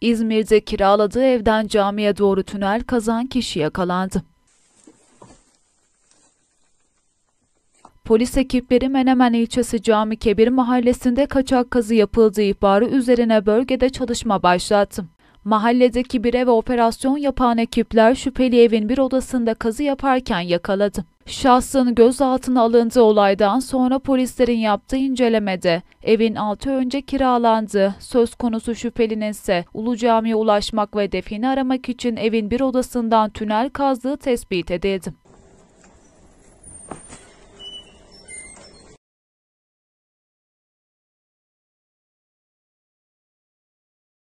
İzmir'de kiraladığı evden camiye doğru tünel kazan kişi yakalandı. Polis ekipleri Menemen ilçesi Cami Kebir mahallesinde kaçak kazı yapıldığı ihbarı üzerine bölgede çalışma başlattı. Mahalledeki bir eve operasyon yapan ekipler şüpheli evin bir odasında kazı yaparken yakaladı. Şahsın gözaltına alındığı olaydan sonra polislerin yaptığı incelemede evin altı önce kiralandı. Söz konusu şüphelinin ise Ulu Cami'ye ulaşmak ve defini aramak için evin bir odasından tünel kazdığı tespit edildi.